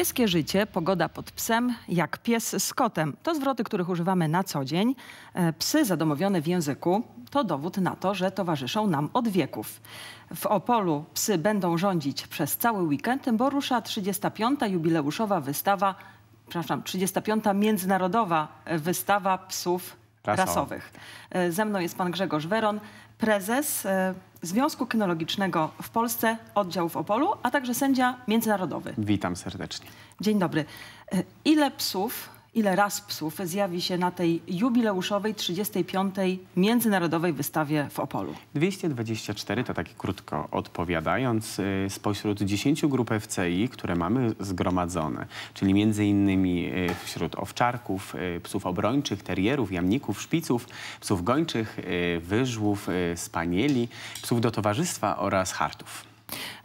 Pieskie życie, pogoda pod psem, jak pies z kotem. To zwroty, których używamy na co dzień. E, psy zadomowione w języku to dowód na to, że towarzyszą nam od wieków. W Opolu psy będą rządzić przez cały weekend, bo rusza 35. jubileuszowa wystawa, przepraszam, 35. międzynarodowa wystawa psów Rasowy. rasowych. E, ze mną jest pan Grzegorz Weron, prezes e, Związku Kynologicznego w Polsce, oddział w Opolu, a także sędzia międzynarodowy. Witam serdecznie. Dzień dobry. E, ile psów ile raz psów zjawi się na tej jubileuszowej 35. Międzynarodowej Wystawie w Opolu? 224 to tak krótko odpowiadając, y, spośród 10 grup FCI, które mamy zgromadzone, czyli między innymi y, wśród owczarków, y, psów obrończych, terierów, jamników, szpiców, psów gończych, wyżłów, spanieli, psów do towarzystwa oraz hartów.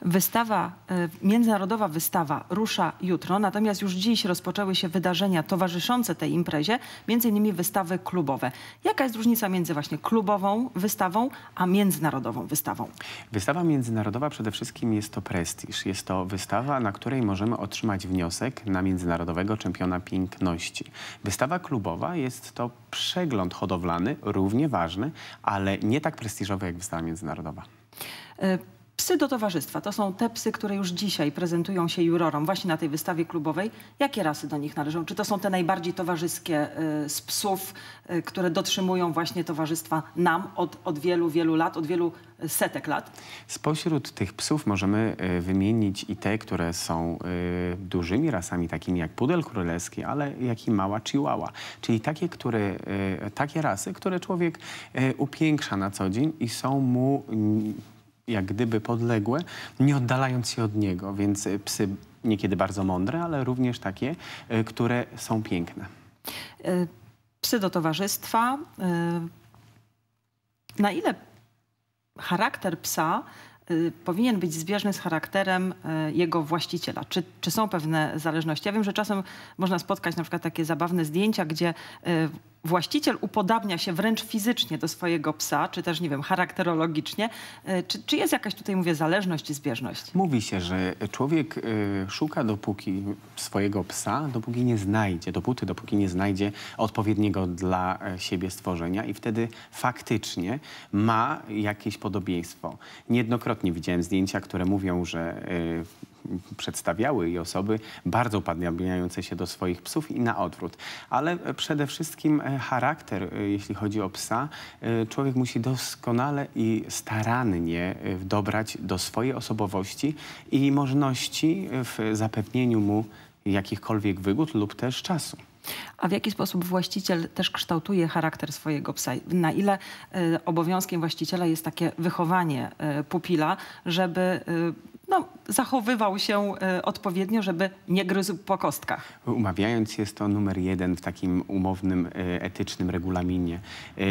Wystawa, e, międzynarodowa wystawa rusza jutro, natomiast już dziś rozpoczęły się wydarzenia towarzyszące tej imprezie, między innymi wystawy klubowe. Jaka jest różnica między właśnie klubową wystawą, a międzynarodową wystawą? Wystawa międzynarodowa przede wszystkim jest to prestiż. Jest to wystawa, na której możemy otrzymać wniosek na międzynarodowego czempiona piękności. Wystawa klubowa jest to przegląd hodowlany, równie ważny, ale nie tak prestiżowy jak wystawa międzynarodowa. Y Psy do towarzystwa to są te psy, które już dzisiaj prezentują się jurorom właśnie na tej wystawie klubowej. Jakie rasy do nich należą? Czy to są te najbardziej towarzyskie y, z psów, y, które dotrzymują właśnie towarzystwa nam od, od wielu, wielu lat, od wielu y, setek lat? Spośród tych psów możemy wymienić i te, które są dużymi rasami, takimi jak pudel królewski, ale jak i mała chihuahua. Czyli takie, które, takie rasy, które człowiek upiększa na co dzień i są mu jak gdyby podległe, nie oddalając się od niego. Więc e, psy niekiedy bardzo mądre, ale również takie, e, które są piękne. E, psy do towarzystwa. Na ile charakter psa powinien być zbieżny z charakterem jego właściciela? Czy, czy są pewne zależności? Ja wiem, że czasem można spotkać na przykład takie zabawne zdjęcia, gdzie właściciel upodabnia się wręcz fizycznie do swojego psa, czy też, nie wiem, charakterologicznie. E, czy, czy jest jakaś tutaj, mówię, zależność i zbieżność? Mówi się, że człowiek e, szuka dopóki swojego psa, dopóki nie znajdzie, dopóty, dopóki nie znajdzie odpowiedniego dla e, siebie stworzenia i wtedy faktycznie ma jakieś podobieństwo. Niejednokrotnie widziałem zdjęcia, które mówią, że przedstawiały i osoby bardzo upadniające się do swoich psów i na odwrót. Ale e, przede wszystkim e, charakter, e, jeśli chodzi o psa, człowiek musi doskonale i starannie dobrać do swojej osobowości i możliwości w zapewnieniu mu jakichkolwiek wygód lub też czasu. A w jaki sposób właściciel też kształtuje charakter swojego psa? Na ile y, obowiązkiem właściciela jest takie wychowanie y, pupila, żeby y, no, zachowywał się e, odpowiednio, żeby nie gryzł po kostkach. Umawiając jest to numer jeden w takim umownym, e, etycznym regulaminie. E,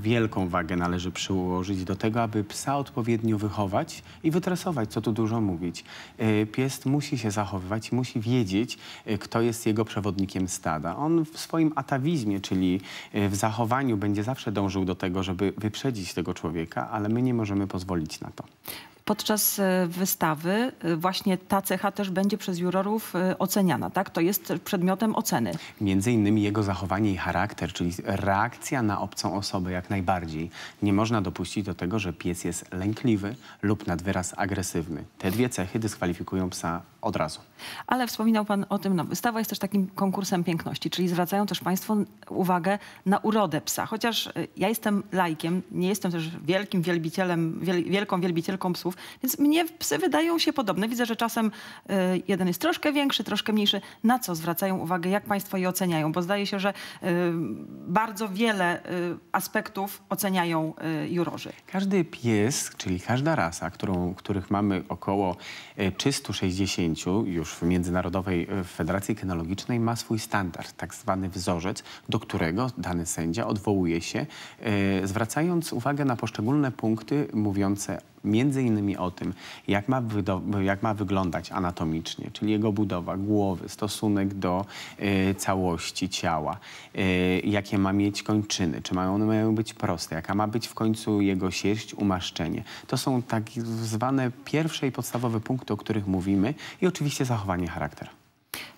wielką wagę należy przyłożyć do tego, aby psa odpowiednio wychować i wytresować, co tu dużo mówić. Pies musi się zachowywać, musi wiedzieć, kto jest jego przewodnikiem stada. On w swoim atawizmie, czyli w zachowaniu będzie zawsze dążył do tego, żeby wyprzedzić tego człowieka, ale my nie możemy pozwolić na to podczas e, wystawy e, właśnie ta cecha też będzie przez jurorów e, oceniana, tak? To jest przedmiotem oceny. Między innymi jego zachowanie i charakter, czyli reakcja na obcą osobę jak najbardziej. Nie można dopuścić do tego, że pies jest lękliwy lub nad wyraz agresywny. Te dwie cechy dyskwalifikują psa od razu. Ale wspominał Pan o tym, no, wystawa jest też takim konkursem piękności, czyli zwracają też Państwo uwagę na urodę psa. Chociaż ja jestem lajkiem, nie jestem też wielkim wielbicielem, wielką wielbicielką psów, więc mnie psy wydają się podobne. Widzę, że czasem y, jeden jest troszkę większy, troszkę mniejszy. Na co zwracają uwagę? Jak państwo je oceniają? Bo zdaje się, że y, bardzo wiele y, aspektów oceniają jurorzy. Każdy pies, czyli każda rasa, którą, których mamy około 360 już w Międzynarodowej Federacji Kynologicznej ma swój standard, tak zwany wzorzec, do którego dany sędzia odwołuje się, zwracając uwagę na poszczególne punkty mówiące między innymi o tym, jak ma, jak ma wyglądać anatomicznie, czyli jego budowa głowy, stosunek do y, całości ciała, y, jakie ma mieć kończyny, czy mają one mają być proste, jaka ma być w końcu jego sierść, umaszczenie. To są tak zwane pierwsze i podstawowe punkty, o których mówimy i oczywiście zachowanie charakteru.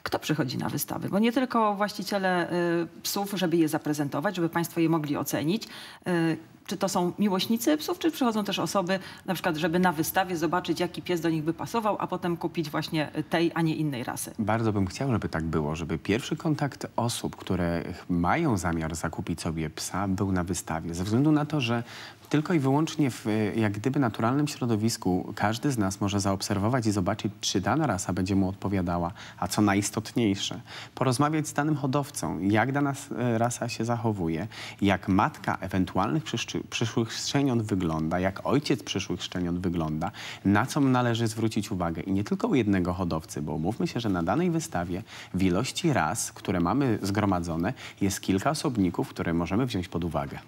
Kto przychodzi na wystawy? Bo nie tylko właściciele y, psów, żeby je zaprezentować, żeby Państwo je mogli ocenić. Y, czy to są miłośnicy psów, czy przychodzą też osoby, na przykład, żeby na wystawie zobaczyć, jaki pies do nich by pasował, a potem kupić właśnie tej, a nie innej rasy. Bardzo bym chciał, żeby tak było, żeby pierwszy kontakt osób, które mają zamiar zakupić sobie psa, był na wystawie. Ze względu na to, że tylko i wyłącznie w jak gdyby naturalnym środowisku każdy z nas może zaobserwować i zobaczyć, czy dana rasa będzie mu odpowiadała, a co najistotniejsze, porozmawiać z danym hodowcą, jak dana e, rasa się zachowuje, jak matka ewentualnych przyszłych przyszłych szczeniąt wygląda, jak ojciec przyszłych szczeniąt wygląda, na co należy zwrócić uwagę. I nie tylko u jednego hodowcy, bo mówmy się, że na danej wystawie w ilości ras, które mamy zgromadzone, jest kilka osobników, które możemy wziąć pod uwagę.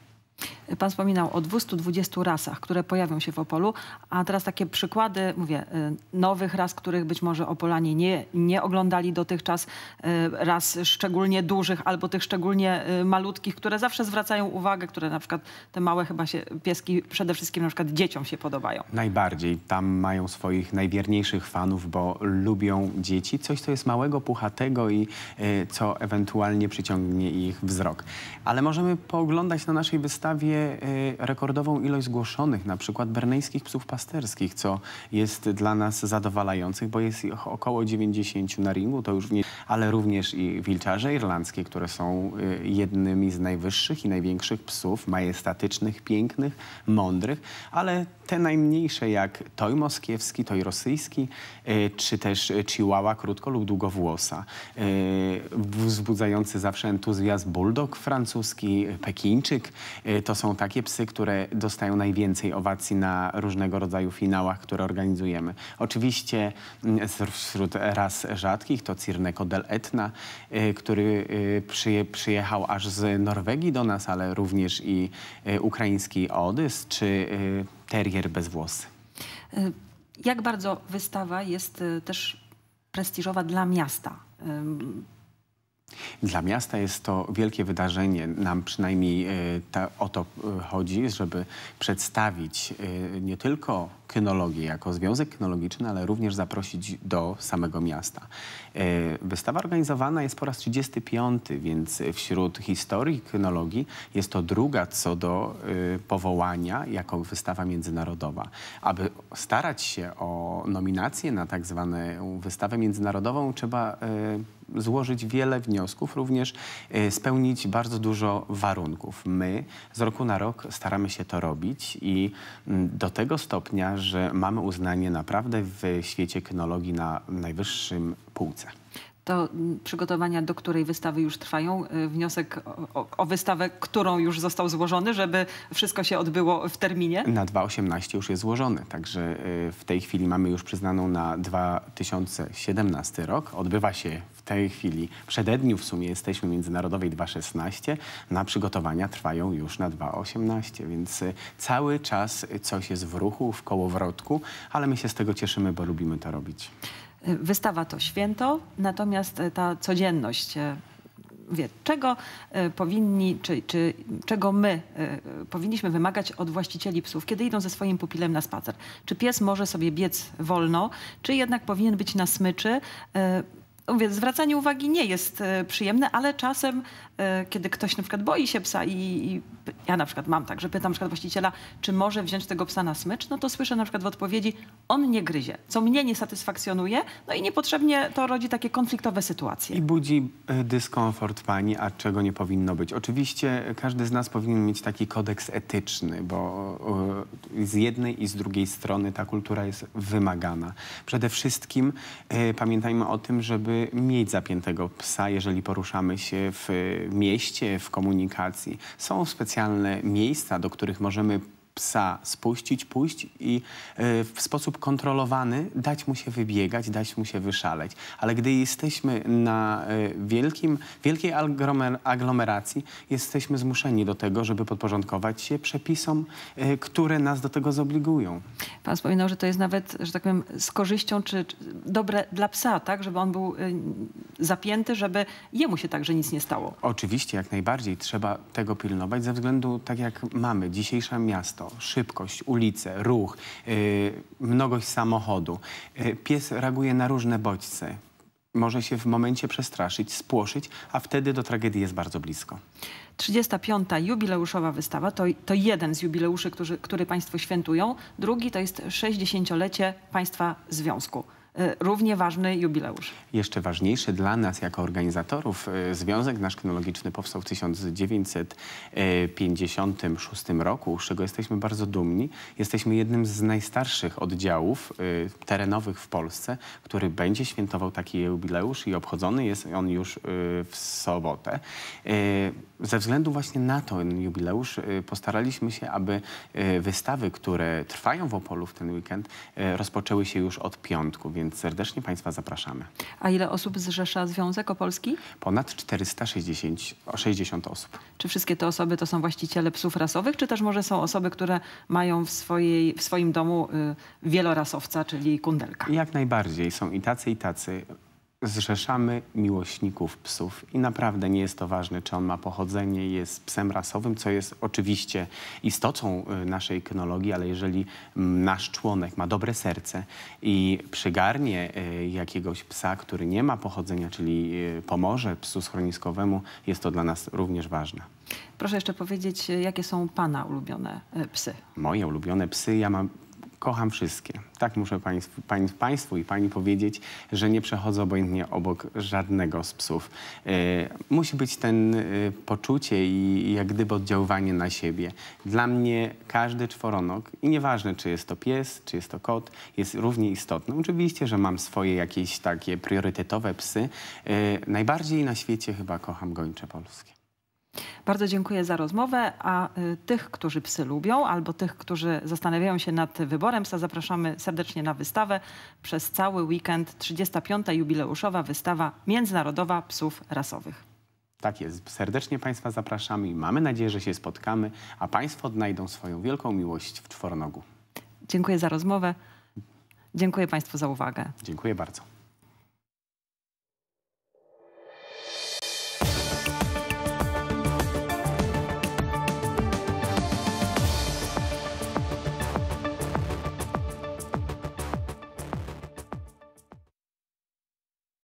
Pan wspominał o 220 rasach, które pojawią się w Opolu, a teraz takie przykłady, mówię, y, nowych ras, których być może Opolanie nie, nie oglądali dotychczas, y, ras szczególnie dużych albo tych szczególnie y, malutkich, które zawsze zwracają uwagę, które na przykład te małe chyba się, pieski przede wszystkim na przykład dzieciom się podobają. Najbardziej. Tam mają swoich najwierniejszych fanów, bo lubią dzieci. Coś, co jest małego, puchatego i co ewentualnie przyciągnie ich wzrok. Ale możemy pooglądać na naszej wystawie E, rekordową ilość zgłoszonych, na przykład berneńskich psów pasterskich, co jest dla nas zadowalających, bo jest ich około 90 na ringu, to już nie, ale również i wilczarze irlandzkie, które są e, jednymi z najwyższych i największych psów, majestatycznych, pięknych, mądrych, ale te najmniejsze jak toj moskiewski, toj rosyjski, e, czy też chihuahua krótko lub długowłosa, wzbudzający zawsze entuzjazm bulldog francuski, pekińczyk, to są są takie psy, które dostają najwięcej owacji na różnego rodzaju finałach, które organizujemy. Oczywiście mm, wśród ras rzadkich to Cirneco del Etna, y, który y, przyjechał aż z Norwegii do nas, ale również i y, ukraiński Odys czy terrier bez włosy. Jak bardzo wystawa jest też prestiżowa dla miasta? Dla miasta jest to wielkie wydarzenie. Nam przynajmniej e, ta, o to e, chodzi, żeby przedstawić e, nie tylko kynologię jako związek kynologiczny, ale również zaprosić do samego miasta. Wystawa organizowana jest po raz 35, więc wśród historii kynologii jest to druga co do powołania jako wystawa międzynarodowa. Aby starać się o nominację na tak zwaną wystawę międzynarodową, trzeba złożyć wiele wniosków, również y, spełnić bardzo dużo warunków. My z roku na rok staramy się to robić i mm, do tego stopnia, że mamy uznanie naprawdę w świecie kynologii na najwyższym półce. To mm, przygotowania do której wystawy już trwają? Y, wniosek o, o, wystawę, którą już został złożony, żeby wszystko się odbyło w terminie? Na 2018 już jest złożony, także y, w tej chwili mamy już przyznaną na 2017 rok. Odbywa się w tej chwili, przededniu w sumie jesteśmy Międzynarodowej 2.16, na przygotowania trwają już na 2.18, więc y, cały czas coś jest w ruchu, w kołowrotku, ale my się z tego cieszymy, bo lubimy to robić. Y, wystawa to święto, natomiast y, ta codzienność wie, czego powinni, czy, czy czego my powinniśmy wymagać od właścicieli psów, kiedy idą ze swoim pupilem na spacer. Czy pies może sobie biec wolno, czy jednak powinien być na smyczy? No więc zwracanie uwagi nie jest e, przyjemne, ale czasem, e, kiedy ktoś na przykład boi się psa i, i ja na przykład mam tak, że pytam na przykład właściciela, czy może wziąć tego psa na smycz, no to słyszę na przykład w odpowiedzi, on nie gryzie, co mnie nie satysfakcjonuje, no i niepotrzebnie to rodzi takie konfliktowe sytuacje. I budzi e, dyskomfort pani, a czego nie powinno być. Oczywiście e, każdy z nas powinien mieć taki kodeks etyczny, bo e, z jednej i z drugiej strony ta kultura jest wymagana. Przede wszystkim pamiętajmy o tym, żeby mieć zapiętego psa, jeżeli poruszamy się w mieście, w komunikacji. Są specjalne specjalne miejsca, do których możemy psa spuścić, pójść i e, w sposób kontrolowany dać mu się wybiegać, dać mu się wyszaleć. Ale gdy jesteśmy na e, wielkim, wielkiej aglomeracji, jesteśmy zmuszeni do tego, żeby podporządkować się przepisom, e, które nas do tego zobligują. Pan wspominał, że to jest nawet, że tak powiem, z korzyścią, czy, czy dobre dla psa, tak? Żeby on był zapięty, żeby jemu się także nic nie stało. Oczywiście, jak najbardziej trzeba tego pilnować ze względu, tak jak mamy, dzisiejsze miasto, szybkość, ulice, ruch, yy, mnogość samochodu. Yy, pies reaguje na różne bodźce może się w momencie przestraszyć, spłoszyć, a wtedy do tragedii jest bardzo blisko. 35. jubileuszowa wystawa to, to jeden z jubileuszy, który, który Państwo świętują. Drugi to jest 60-lecie Państwa Związku. E, równie ważny jubileusz. Jeszcze ważniejszy dla nas jako organizatorów e, Związek Nasz Kynologiczny powstał w 1956 roku, z czego jesteśmy bardzo dumni. Jesteśmy jednym z najstarszych oddziałów e, terenowych w Polsce, który będzie świętował taki jubileusz i obchodzony jest on już w sobotę. Ze względu właśnie na ten jubileusz postaraliśmy się, aby wystawy, które trwają w Opolu w ten weekend, rozpoczęły się już od piątku, więc więc serdecznie Państwa zapraszamy. A ile osób zrzesza Związek Opolski? Ponad 460 60 osób. Czy wszystkie te osoby to są właściciele psów rasowych, czy też może są osoby, które mają w, swojej, w swoim domu y, wielorasowca, czyli kundelka? Jak najbardziej. Są i tacy, i tacy zrzeszamy miłośników psów i naprawdę nie jest to ważne, czy on ma pochodzenie, jest psem rasowym, co jest oczywiście istotą y, naszej kynologii, ale jeżeli mm, nasz członek ma dobre serce i przygarnie y, jakiegoś psa, który nie ma pochodzenia, czyli y, pomoże psu schroniskowemu, jest to dla nas również ważne. Proszę jeszcze powiedzieć, jakie są Pana ulubione psy? Moje ulubione psy, ja mam kocham wszystkie. Tak muszę państwu, pań, państwu i pani powiedzieć, że nie przechodzę obojętnie obok żadnego z psów. E, musi być ten e, poczucie i, jak gdyby oddziaływanie na siebie. Dla mnie każdy czworonok, i nieważne czy jest to pies, czy jest to kot, jest równie istotny. Oczywiście, że mam swoje jakieś takie priorytetowe psy. E, najbardziej na świecie chyba kocham gończe polskie. Bardzo dziękuję za rozmowę, a y, tych, którzy psy lubią albo tych, którzy zastanawiają się nad wyborem psa, zapraszamy serdecznie na wystawę. Przez cały weekend 35. jubileuszowa wystawa międzynarodowa psów rasowych. Tak jest. Serdecznie Państwa zapraszamy i mamy nadzieję, że się spotkamy, a Państwo odnajdą swoją wielką miłość w czwornogu. Dziękuję za rozmowę. Dziękuję Państwu za uwagę. Dziękuję bardzo.